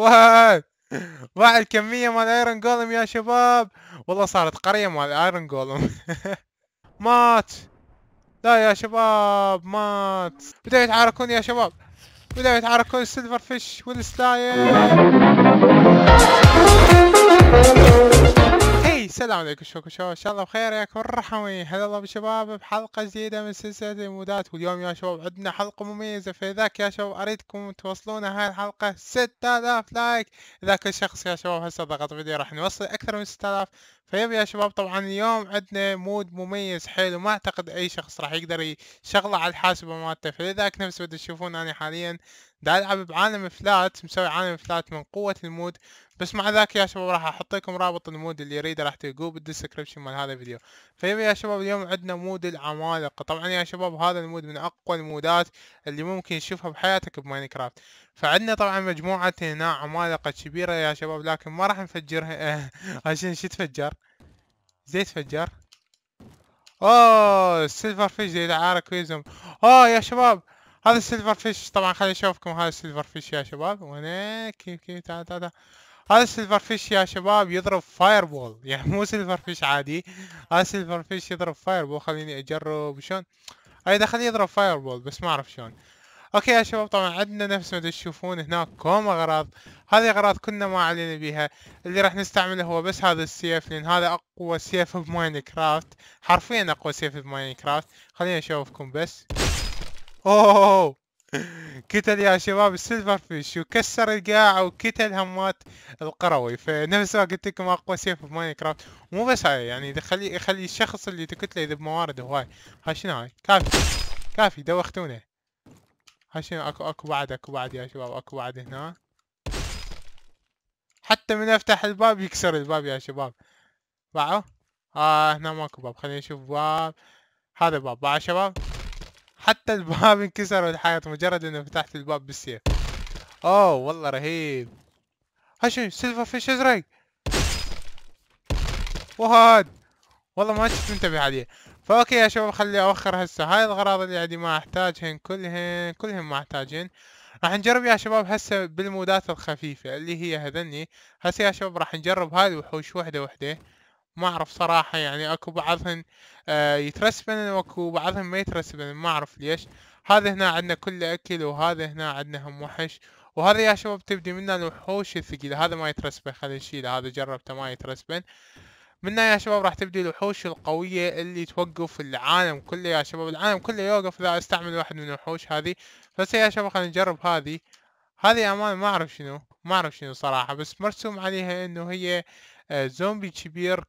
واي مع الكمية مال ايرون جولم يا شباب والله صارت قرية مال ايرون جولم مات لا يا شباب مات بدأوا يتعاركون يا شباب بدأوا يتعاركون السيلفر فيش والسلايم السلام عليكم شو شو ان شاء الله بخير ياكم الرحمي هلا الله بالشباب بحلقة جديدة من سلسلة المودات واليوم يا شباب عندنا حلقة مميزة فإذاك يا شباب أريدكم توصلونا هاي الحلقة 6000 لايك إذا كل شخص يا شباب هسه ضغط فيديو راح نوصل أكثر من 6000 فيب يا شباب طبعا اليوم عندنا مود مميز حلو ما أعتقد أي شخص راح يقدر يشغله على الحاسبة مالته فلذاك نفس اللي تشوفون أنا حاليا دا العب بعالم فلات مسوي عالم فلات من قوة المود بس مع ذاك يا شباب راح احط لكم رابط المود اللي يريده راح تلقوه بالدسكربشن مال هذا الفيديو فيا يا شباب اليوم عندنا مود العمالقة طبعا يا شباب هذا المود من اقوى المودات اللي ممكن تشوفها بحياتك بماينكرافت فعندنا طبعا مجموعة هنا عمالقة كبيرة يا شباب لكن ما راح نفجرها عشان شو تفجر زي تفجر اوه السيلفر فيش زي العارك ويزم اوه يا شباب هذا السيلفر فيش طبعا خليني اشوفكم هذا السيلفر فيش يا شباب وين كيف كيف تعال تعال هذا السيلفر فيش يا شباب يضرب فاير بول يعني مو سيلفر فيش عادي هذا السيلفر فيش يضرب فاير بول خليني اجرب شلون اي دخل يضرب فاير بول بس ما اعرف شلون اوكي يا شباب طبعا عندنا نفس ما تشوفون هناك كوم اغراض هذه اغراض كنا ما علينا بيها اللي راح نستعمله هو بس هذا السيف لان هذا اقوى سيف بماينكرافت حرفيا اقوى سيف بماينكرافت خليني اشوفكم بس اوه كتل يا شباب السيلفر فيش وكسر القاع وكتل همات القروي فنفس ما قلت لكم اقوى سيف في ماين كرافت مو بس هاي يعني يخلي يخلي الشخص اللي تقتله يذب موارد هواي هاي شنو هاي كافي كافي دوختونا هاي شنو اكو اكو بعد اكو بعد يا شباب اكو بعد هنا حتى من افتح الباب يكسر الباب يا شباب باعوا اه هنا ماكو باب خلينا نشوف باب هذا باب باع شباب حتى الباب انكسر والحياة مجرد انه فتحت الباب بالسيف اوه والله رهيب هشو سيلفر فيش ازرق وهاد والله ما كنت منتبه عليه فاوكي يا شباب خلي اوخر هسه هاي الاغراض اللي عندي ما احتاجهن كلهن كلهن ما احتاجهن راح نجرب يا شباب هسه بالمودات الخفيفة اللي هي هذني هسه يا شباب راح نجرب هاي الوحوش وحدة وحدة ما اعرف صراحة يعني اكو بعضهم آه، يترسبن واكو بعضهم ما يترسبن ما اعرف ليش هذا هنا عندنا كله اكل وهذا هنا عندنا هم وحش وهذا يا شباب تبدي منه الوحوش الثقيلة هذا ما يترسبن خلينا نشيله هذا جربته ما يترسبن منا يا شباب راح تبدي الوحوش القوية اللي توقف العالم كله يا شباب العالم كله يوقف اذا استعمل واحد من الوحوش هذي بس يا شباب خلينا نجرب هذي هذي امان ما اعرف شنو ما اعرف شنو صراحة بس مرسوم عليها انه هي آه، زومبي كبير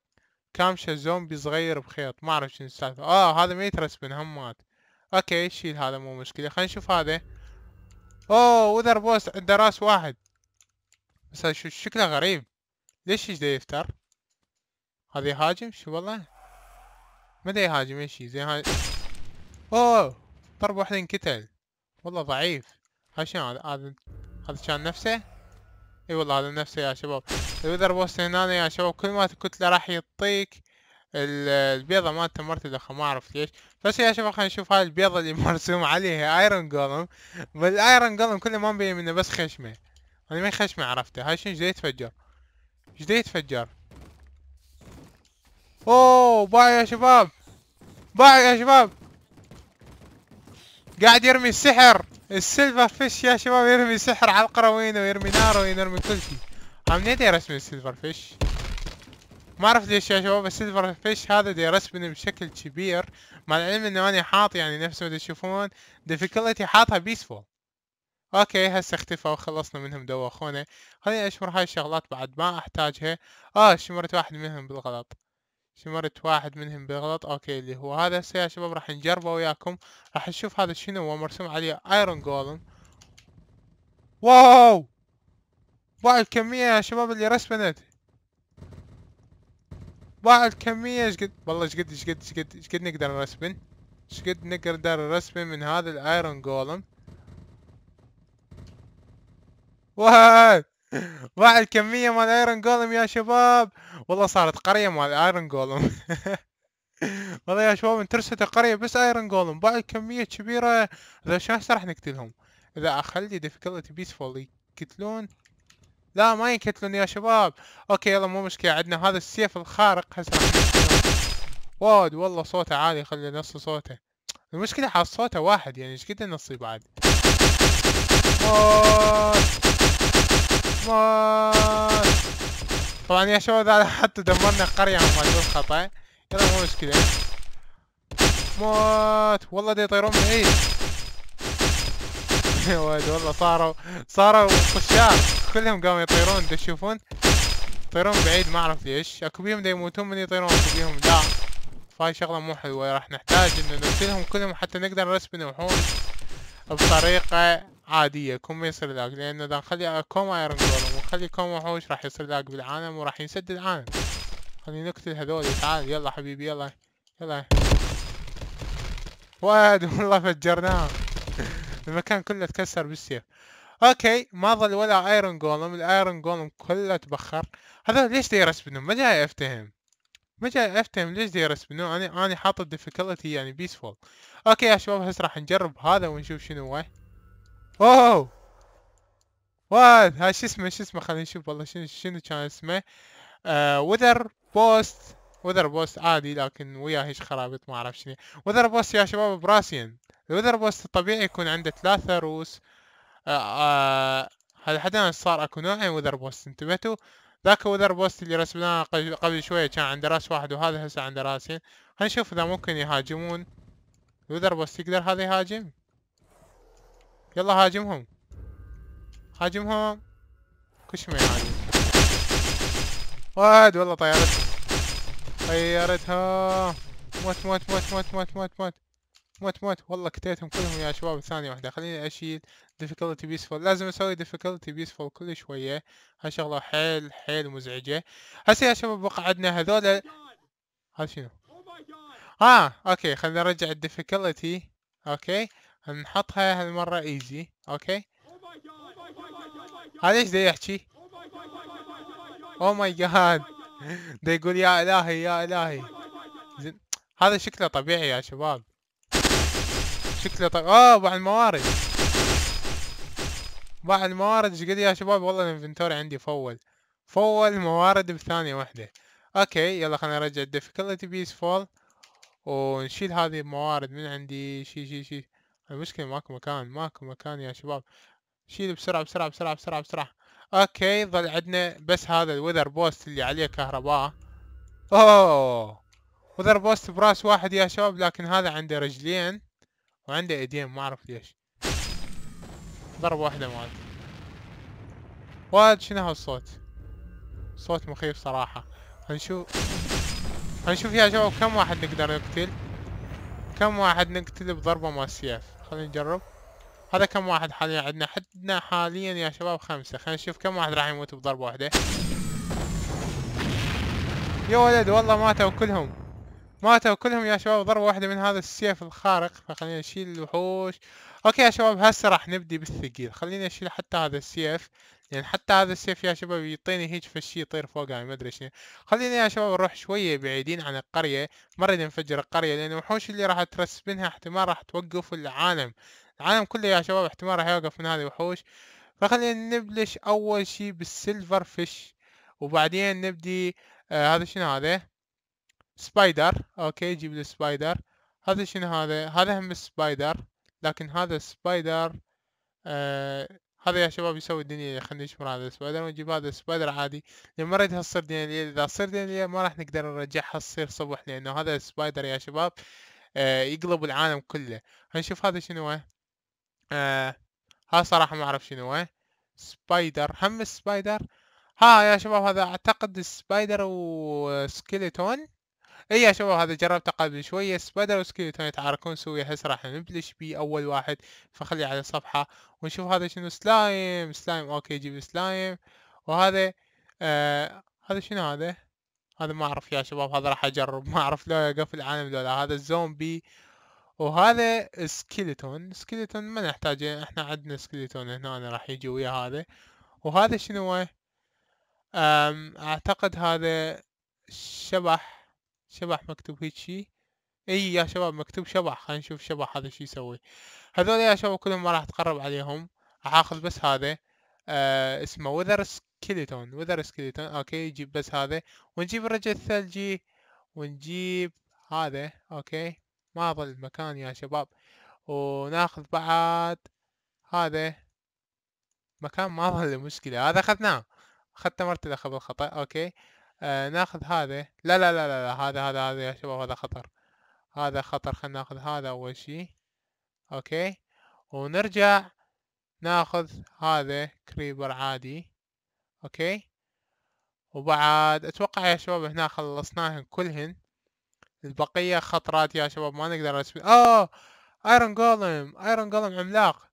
كامشة زومبي صغير بخيط ما اعرف شنو السالفة اه هذا ما يترسبن هم مات اوكي شيل هذا مو مشكلة خلينا نشوف هذا اوه وذر بوست عنده راس واحد بس هذا شكله غريب ليش ايش يفتر هذا يهاجم شو والله ما دا يهاجم ايش زي هاي اوه ضرب واحد انقتل والله ضعيف هاي شنو هذا هذا كان نفسه اي والله هذا نفسه يا شباب الوذر بوست هنا يا شباب كل ما الكتله راح يعطيك البيضة مالته مرتدخة ما اعرف ليش بس يا شباب خلينا نشوف هاي البيضة اللي مرسوم عليها ايرون جولم بالايرون جولم كله ما مبين منه بس خشمه انا ما خشمه عرفته هاي شنو جديد يتفجر جديد يتفجر اوه باع يا شباب باع يا شباب قاعد يرمي السحر السيلفر فيش يا شباب يرمي سحر على القروين ويرمي نار ويرمي كل شيء عم ليه داير السيلفر فيش ما اعرف ليش يا شباب السيلفر فيش هذا دي اسمني بشكل كبير مع العلم انه انا حاط يعني نفس ما تشوفون ديفيكولتي حاطها بيسفول اوكي هسه اختفوا وخلصنا منهم دوا اخونا خليني اشمر هاي الشغلات بعد ما احتاجها اه شمرت واحد منهم بالغلط شمرت واحد منهم بالغلط اوكي اللي هو هذا هسه يا شباب راح نجربه وياكم راح نشوف هذا شنو هو مرسوم عليه ايرون جولم واو باع الكمية يا شباب اللي رسبنت باع الكمية ايش قد والله ايش قد ايش قد ايش قد ايش قد نقدر نرسبن ايش قد نقدر نرسمن من هذا الايرون جولم واو باع الكمية مال ايرون جولم يا شباب والله صارت قرية مال ايرون جولم والله يا شباب انترست قرية بس ايرون جولم باع الكمية كبيرة اذا شو راح نقتلهم اذا اخلي difficulty peaceful يقتلون لا ما ينقتلون يا شباب اوكي يلا مو مشكلة عندنا هذا السيف الخارق هسه واد والله صوته عالي خلي نص صوته المشكلة حاط صوته واحد يعني ايش قد نصي بعد ماش طبعا يا شباب هذا حتى دمرنا قرية عن مجرد خطأ إيه؟ يلا مو مشكلة موت والله دي يطيرون من يا ولد والله صاروا صاروا قشار كلهم قاموا يطيرون تشوفون يطيرون بعيد ما اعرف ليش اكو بيهم يموتون من يطيرون اكو بيهم لا فهاي شغلة مو حلوة راح نحتاج انه نقتلهم كلهم حتى نقدر نرسم نوحون بطريقة عادية كوم يصير لاج لأنه إذا نخلي كوم ايرون جولم ونخلي كوم وحوش راح يصير لاج بالعالم وراح ينسد العالم خلي نقتل هذول تعال يلا حبيبي يلا يلا واد والله فجرناه المكان كله تكسر بالسيف اوكي ما ظل ولا ايرون جولم الايرون جولم كله تبخر هذا ليش دا يرسبنون ما جاي افتهم ما جاي افتهم ليش دا يرسبنون انا انا حاطط ديفيكولتي يعني بيسفول اوكي يا شباب هسه راح نجرب هذا ونشوف شنو هو اوه واد هاي شو اسمه شو اسمه خلينا نشوف والله شنو شنو كان اسمه وذر بوست وذر بوست عادي لكن وياه هيش خرابيط ما اعرف شنو وذر بوست يا شباب براسين الوذر بوست الطبيعي يكون عنده ثلاثة روس هذا آه، آه، حدا صار اكو نوعين وذر بوست انتبهتوا ذاك وذر بوست اللي رسمناه قبل شوية كان عنده راس واحد وهذا هسه عنده راسين خلينا نشوف اذا ممكن يهاجمون الوذر بوست يقدر هذا يهاجم يلا هاجمهم هاجمهم كش ما يهاجم واد والله طيرت طيرتها موت موت موت موت موت موت موت موت موت والله كتيتهم كلهم يا شباب ثانية واحدة خليني اشيل difficulty peaceful لازم اسوي difficulty peaceful كل شوية هالشغلة حيل حيل مزعجة هسه يا شباب عندنا هذول هذا شنو؟ اه اوكي خلينا نرجع difficulty اوكي نحطها هالمرة ايزي اوكي oh oh oh هذا ايش دا يحكي او ماي جاد دا يقول يا الهي يا الهي زين هذا شكله طبيعي يا شباب شكله طبيعي اه بع الموارد بع الموارد ايش قد يا شباب والله الانفنتوري عندي فول فول موارد بثانية واحدة اوكي يلا خلينا نرجع الديفيكولتي فول ونشيل هذه الموارد من عندي شي شي شي المشكلة ماكو مكان ماكو مكان يا شباب شيل بسرعة بسرعة بسرعة بسرعة بسرعة اوكي ظل عندنا بس هذا الوذر بوست اللي عليه كهرباء اوه وذر بوست براس واحد يا شباب لكن هذا عنده رجلين وعنده ايدين ما اعرف ليش ضربة واحدة مات واد شنو هالصوت صوت مخيف صراحة هنشوف هنشوف يا شباب كم واحد نقدر نقتل كم واحد نقتل بضربة مال سيف خلينا نجرب هذا كم واحد حاليا عندنا حدنا حاليا يا شباب خمسة خلينا نشوف كم واحد راح يموت بضربة واحدة يا ولد والله ماتوا كلهم ماتوا كلهم يا شباب ضربة واحدة من هذا السيف الخارق فخلينا نشيل الوحوش اوكي يا شباب هسه راح نبدي بالثقيل خلينا نشيل حتى هذا السيف يعني حتى هذا السيف يا شباب يعطيني هيك فشي يطير فوق يعني ما ادري شنو خلينا يا شباب نروح شويه بعيدين عن القريه ما اريد انفجر القريه لان الوحوش اللي راح ترس منها احتمال راح توقف العالم العالم كله يا شباب احتمال راح يوقف من هذه الوحوش فخلينا نبلش اول شي بالسيلفر فيش وبعدين نبدي آه هذا شنو هذا سبايدر اوكي جيب لي سبايدر هذا شنو هذا هذا هم سبايدر لكن هذا سبايدر آه هذا يا شباب يسوي الدنيا خلني نجبر هذا السبايدر ونجيب هذا السبايدر عادي لمرتها هالصير دنيا اذا صير دنيا ما راح نقدر نرجعها تصير صبح لانه هذا السبايدر يا شباب آه يقلب العالم كله هنشوف هذا شنو آه ها آه، صراحة ما اعرف شنو آه، سبايدر هم السبايدر ها يا شباب هذا اعتقد سبايدر وسكيلتون اي يا شباب هذا جربته قبل شوية سبايدر وسكيلتون يتعاركون سوي هسه راح نبلش بيه اول واحد فخلي على صفحة ونشوف هذا شنو سلايم سلايم اوكي جيب سلايم وهذا آه هذا شنو هذا هذا ما اعرف يا شباب هذا راح اجرب ما اعرف لو يقفل العالم لو لا هذا الزومبي وهذا سكيلتون سكيلتون ما نحتاجه احنا عندنا سكيلتون هنا أنا راح يجي ويا هذا وهذا شنو هو اعتقد هذا شبح شبح مكتوب هيك شي اي يا شباب مكتوب شبح خلينا نشوف شبح هذا شو يسوي هذول يا شباب كلهم ما راح اتقرب عليهم راح اخذ بس هذا آه اسمه وذر سكيلتون وذر سكيلتون اوكي يجيب بس هذا ونجيب الرجل الثلجي ونجيب هذا اوكي ما ظل مكان يا شباب وناخذ بعد هذا مكان ما ظل مشكلة هذا اخذناه اخذته قبل بالخطأ اوكي آه ناخذ هذا لا لا لا لا, لا. هذا هذا هذا يا شباب هذا خطر هذا خطر خلينا ناخذ هذا اول شيء اوكي ونرجع ناخذ هذا كريبر عادي اوكي وبعد اتوقع يا شباب هنا خلصناهن كلهن البقية خطرات يا شباب ما نقدر اه ايرون جولم ايرون جولم عملاق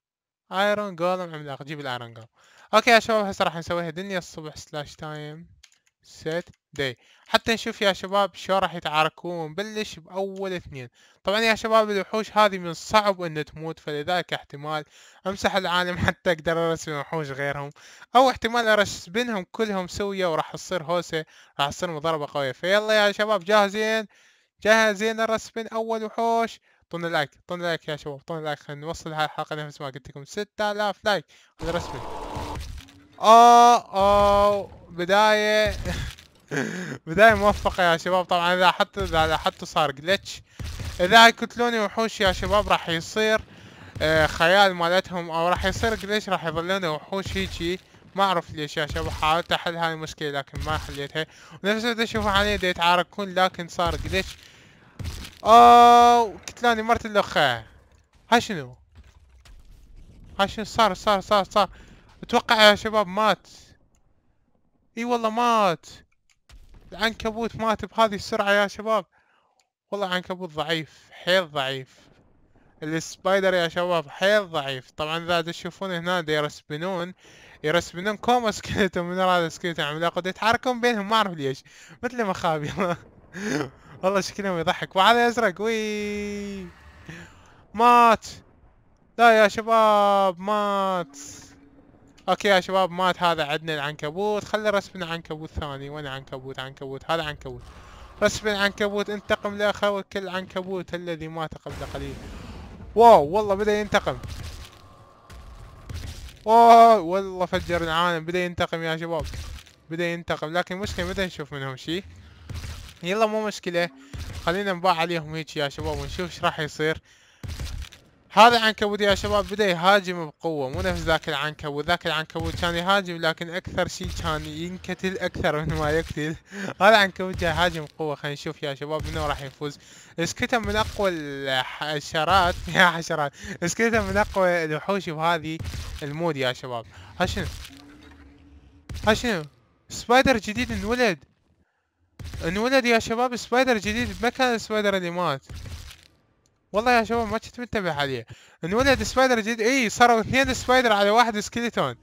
ايرون جولم عملاق جيب الايرون جولم اوكي يا شباب هسه راح نسويها دنيا الصبح سلاش تايم Saturday حتى نشوف يا شباب شو راح يتعاركون بلش باول اثنين طبعا يا شباب الوحوش هذه من الصعب ان تموت فلذلك احتمال امسح العالم حتى اقدر ارسم وحوش غيرهم او احتمال ارسبنهم كلهم سوية وراح تصير هوسة راح تصير مضاربة قوية فيلا يا شباب جاهزين جاهزين الرسبن اول وحوش طن لايك طن لايك يا شباب طن لايك خلينا نوصل هاي الحلقة نفس ما قلت لكم 6000 لايك ونرسبن اوه اوه بداية بداية موفقة يا شباب طبعا اذا حط اذا لاحظتوا صار جلتش اذا يقتلوني وحوش يا شباب راح يصير آه، خيال مالتهم او راح يصير جلتش راح يظلون وحوش هيجي ما اعرف ليش يا شباب حاولت احل هاي المشكلة لكن ما حليتها ونفس الوقت علي دا يتعاركون لكن صار جلتش اوووو قتلاني مرت الاخ ها شنو؟ ها شنو صار صار صار صار اتوقع يا شباب مات اي والله مات العنكبوت مات بهذه السرعة يا شباب والله عنكبوت ضعيف حيل ضعيف السبايدر يا شباب حيل ضعيف طبعا اذا تشوفون هنا يرسبنون يرسبنون كوما سكيلتون من هذا سكيلتون عملاق يتحركون بينهم ما اعرف ليش مثل مخابي والله شكلهم يضحك وهذا ازرق وي مات لا يا شباب مات اوكي يا شباب مات هذا عندنا العنكبوت خلي رسبنا عنكبوت ثاني وين عنكبوت عنكبوت هذا عنكبوت رسم العنكبوت انتقم لاخوك العنكبوت الذي مات قبل قليل واو والله بدا ينتقم واو والله فجر العالم بدا ينتقم يا شباب بدا ينتقم لكن مشكلة بدا نشوف منهم شيء يلا مو مشكلة خلينا نباع عليهم هيك يا شباب ونشوف ايش راح يصير هذا عنكبوت يا شباب بدا يهاجم بقوه مو نفس ذاك العنكبوت ذاك العنكبوت كان يهاجم لكن اكثر شيء كان ينكتل اكثر من ما يقتل هذا العنكبوت جاي يهاجم بقوه خلينا نشوف يا شباب منو راح يفوز اسكته من اقوى الحشرات يا حشرات اسكته من اقوى الوحوش بهذه المود يا شباب ها شنو ها شنو سبايدر جديد انولد انولد يا شباب سبايدر جديد بمكان السبايدر اللي مات والله يا شباب ما كنت منتبه عليه انولد سبايدر جديد اي صاروا اثنين سبايدر على واحد سكيلتون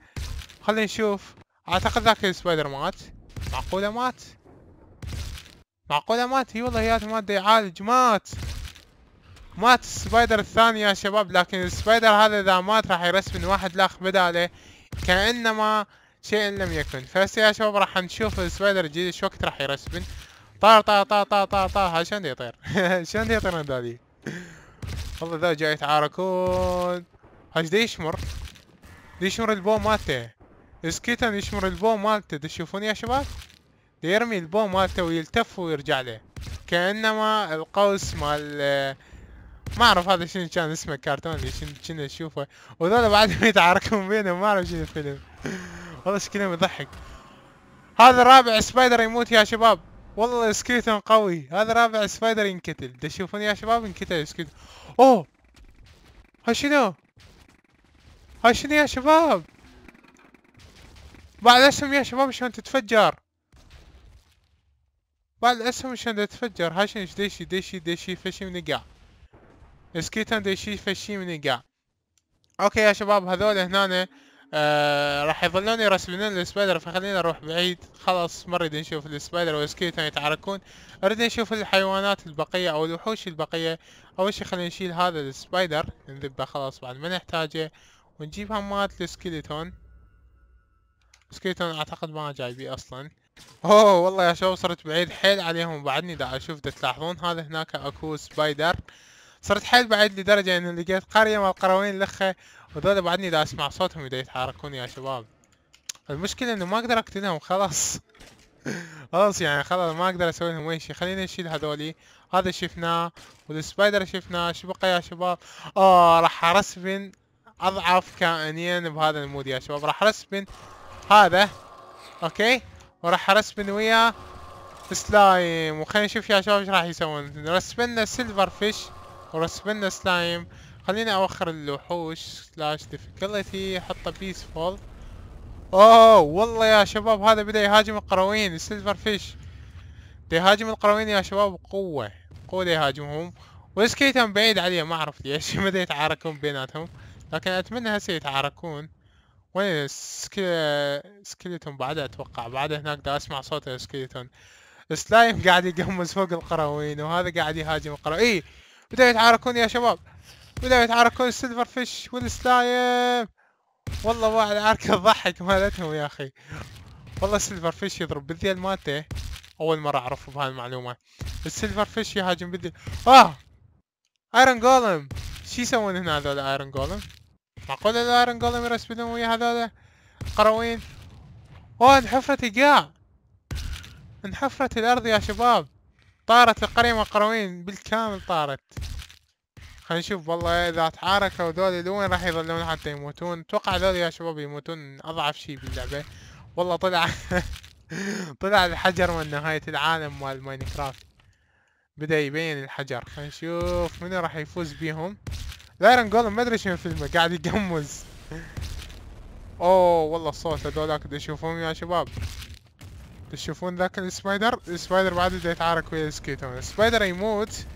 خلينا نشوف اعتقد ذاك السبايدر مات معقولة مات معقولة مات اي والله يا ما يعالج مات مات السبايدر الثاني يا شباب لكن السبايدر هذا اذا مات راح يرسم واحد لاخ بداله كانما شيء لم يكن فهسه يا شباب راح نشوف السبايدر الجديد شو وقت راح يرسبن طار طار طار طار طار طار شلون يطير شلون يطير ذا والله ذا جاي يتعاركون هاش دي يشمر دي يشمر البوم مالته اسكتن يشمر البوم مالته تشوفون يا شباب دي يرمي البوم مالته ويلتف ويرجع له كانما القوس مال ما اعرف هذا شنو كان اسمه كرتون اللي كنا نشوفه وذولا بعدهم يتعاركون بينهم ما اعرف شنو الفيلم والله شكلهم يضحك هذا الرابع سبايدر يموت يا شباب والله سكيتون قوي هذا رابع سبايدر ينقتل تشوفون يا شباب ينقتل سكيتون اوه هاي شنو هاي شنو يا شباب بعد اسهم يا شباب شلون تتفجر بعد اسهم شلون تتفجر هاي شنو دشي دشي دشي فشي ونقع سكيتون دشي فشي ونقع اوكي يا شباب هذول هنا آه، راح يظلون يرسلون السبايدر فخلينا نروح بعيد خلاص ما اريد نشوف السبايدر والسكيلتون يتعركون اريد نشوف الحيوانات البقية او الوحوش البقية اول شي خلينا نشيل هذا السبايدر نذبه خلاص بعد ما نحتاجه ونجيب همات السكيلتون سكيلتون اعتقد ما جايبيه اصلا اوه والله يا شباب صرت بعيد حيل عليهم بعدني دا اشوف دا تلاحظون هذا هناك اكو سبايدر صرت حيل بعيد لدرجة انه لقيت قرية مال قروين لخة وذولا بعدني دا اسمع صوتهم يدا يتحركون يا شباب المشكلة انه ما اقدر اقتلهم خلاص خلاص يعني خلاص ما اقدر اسوي لهم اي شيء خلينا نشيل هذولي هذا شفناه والسبايدر شفناه شو بقى يا شباب اه راح ارسبن اضعف كائنين بهذا المود يا شباب راح ارسبن هذا اوكي وراح ارسبن وياه سلايم وخلينا نشوف يا شباب ايش راح يسوون رسبنا سيلفر فيش ورسبنا سلايم خليني اوخر الوحوش سلاش ديفيكولتي احطه بيسفول اوه والله يا شباب هذا بدا يهاجم القرويين السيلفر فيش بدا يهاجم القرويين يا شباب بقوة بقوة يهاجمهم وسكيتهم بعيد عليه ما اعرف ليش ما يتعاركون بيناتهم لكن اتمنى هسه يتعاركون وين سكيلتون بعده اتوقع بعد هناك دا اسمع صوت السكيلتون سلايم قاعد يقمز فوق القرويين وهذا قاعد يهاجم القرويين اي بدأوا يتعاركون يا شباب بدأوا يتعاركون السيلفر فيش والسلايم والله واحد عارك الضحك مالتهم يا اخي والله السيلفر فيش يضرب بالذيل مالته اول مرة اعرف بهاي المعلومة السيلفر فيش يهاجم بالذيل اه ايرون جولم شو يسوون هنا هذول ايرون جولم معقول الايرون جولم يرسبلون ويا هذول قروين اوه انحفرت القاع انحفرت الارض يا شباب طارت القرية القروين بالكامل طارت خلينا نشوف والله اذا تعاركوا ذول لوين راح يظلون حتى يموتون اتوقع ذول يا شباب يموتون اضعف شيء باللعبة والله طلع طلع الحجر من نهاية العالم مال ماينكرافت بدا يبين الحجر خلينا نشوف منو راح يفوز بيهم لايرن جولم ما ادري شنو فيلمه قاعد يقمز اوه والله الصوت هذولاك بدي اشوفهم يا شباب تشوفون ذاك السبايدر السبايدر بعد بدا يتعارك ويا سكيتون السبايدر يموت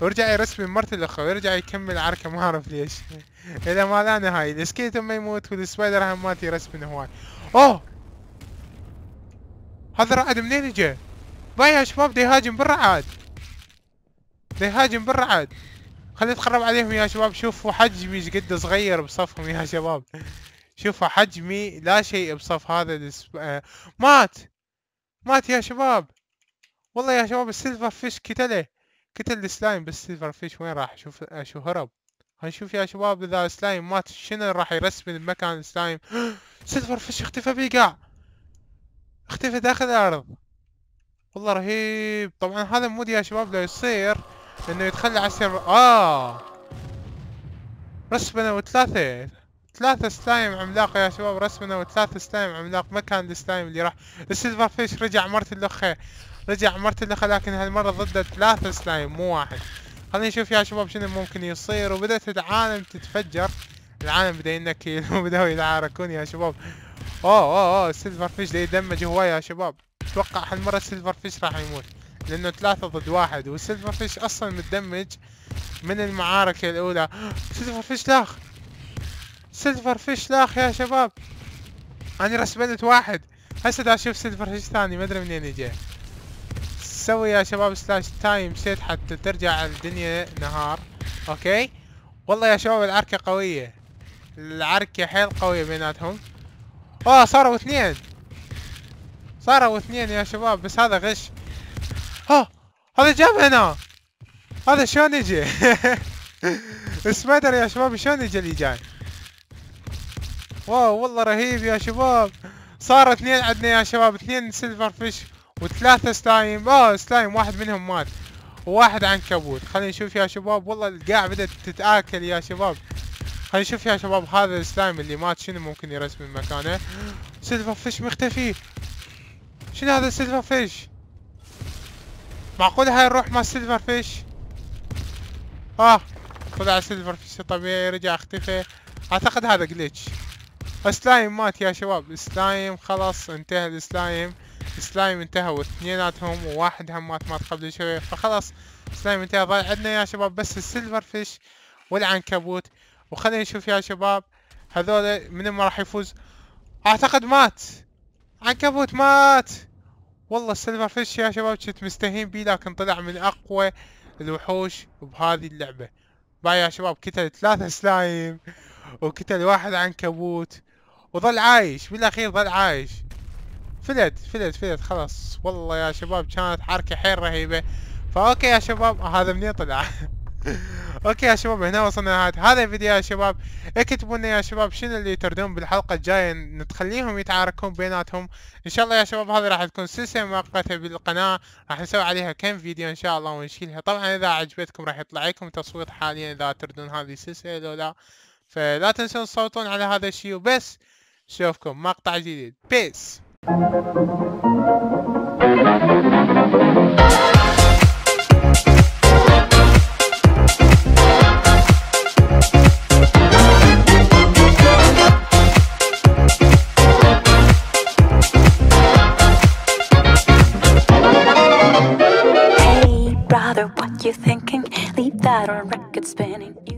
ورجع يرسم مرته الاخرى ويرجع يكمل عركه ما اعرف ليش الى ما لا نهايه السكيتون ما يموت والسبايدر هم مات يرسم هواي اوه هذا رعد منين اجى؟ باي يا شباب دي يهاجم بالرعد دي يهاجم بالرعد خلي اتقرب عليهم يا شباب شوفوا حجمي ايش قد صغير بصفهم يا شباب شوفوا حجمي لا شيء بصف هذا الاسب... آه مات مات يا شباب والله يا شباب السيلفر فيش قتله قتل السلايم بس فيش وين راح شوف شو هرب هنشوف يا شباب اذا السلايم مات شنو راح يرسم المكان السلايم سيلفر فيش اختفى بيقع اختفى داخل الارض والله رهيب طبعا هذا مود يا شباب لو يصير انه يتخلى على السيرفر اه رسبنا وثلاثة ثلاثة سلايم عملاق يا شباب رسمنا وثلاثة سلايم عملاق ما كان السلايم اللي راح السيلفر فيش رجع مرت اللخة رجع مرت اللخة لكن هالمرة ضده ثلاثة سلايم مو واحد خلينا نشوف يا شباب شنو ممكن يصير وبدأت العالم تتفجر العالم بدأ ينكيل وبدأوا يتعاركون يا شباب اوه اوه اوه السيلفر فيش دا يدمج هواي يا شباب اتوقع هالمرة السيلفر فيش راح يموت لانه ثلاثة ضد واحد والسيلفر فيش اصلا متدمج من المعاركة الاولى سيلفر فيش داخل سيلفر فيش لاخ يا شباب انا رسبنت واحد هسه دا اشوف سيلفر فيش ثاني ما ادري منين اجى سوي يا شباب سلاش تايم سيت حتى ترجع الدنيا نهار اوكي والله يا شباب العركة قوية العركة حيل قوية بيناتهم اوه صاروا اثنين صاروا اثنين يا شباب بس هذا غش ها هذا جاب هنا هذا شلون يجي بس ما ادري يا شباب شلون يجي اللي جاي واو والله رهيب يا شباب صار اثنين عندنا يا شباب اثنين سيلفر فيش وثلاثة سلايم اه سلايم واحد منهم مات وواحد عنكبوت خلينا نشوف يا شباب والله القاع بدأت تتآكل يا شباب خلينا نشوف يا شباب هذا السلايم اللي مات شنو ممكن يرسم مكانه سيلفر فيش مختفي شنو هذا السيلفر فيش معقول هاي الروح مال سيلفر فيش اه طلع سيلفر فيش طبيعي رجع اختفى اعتقد هذا جليتش سلايم مات يا شباب سلايم خلاص انتهى السلايم سلايم انتهى واثنيناتهم وواحد هم مات مات قبل شوية فخلاص سلايم انتهى ضايع عندنا يا شباب بس السيلفر فيش والعنكبوت وخلينا نشوف يا شباب هذول من ما راح يفوز اعتقد مات عنكبوت مات والله السيلفر فيش يا شباب كنت مستهين بيه لكن طلع من اقوى الوحوش بهذه اللعبة باي يا شباب كتل ثلاثة سلايم وكتل واحد عنكبوت وظل عايش بالاخير ظل عايش فلت فلت فلت خلاص والله يا شباب كانت حركة حيل رهيبة فاوكي يا شباب آه، هذا منين طلع اوكي يا شباب هنا وصلنا لنهاية هذا الفيديو يا شباب اكتبوا لنا يا شباب شنو اللي تردون بالحلقة الجاية نتخليهم يتعاركون بيناتهم ان شاء الله يا شباب هذه راح تكون سلسلة مؤقتة بالقناة راح نسوي عليها كم فيديو ان شاء الله ونشيلها طبعا اذا عجبتكم راح يطلع لكم تصويت حاليا اذا تردون هذه السلسلة لو لا فلا تنسون تصوتون على هذا الشيء وبس Şefkam değil. Peace. Hey brother, what you thinking? Leave that on record spinning.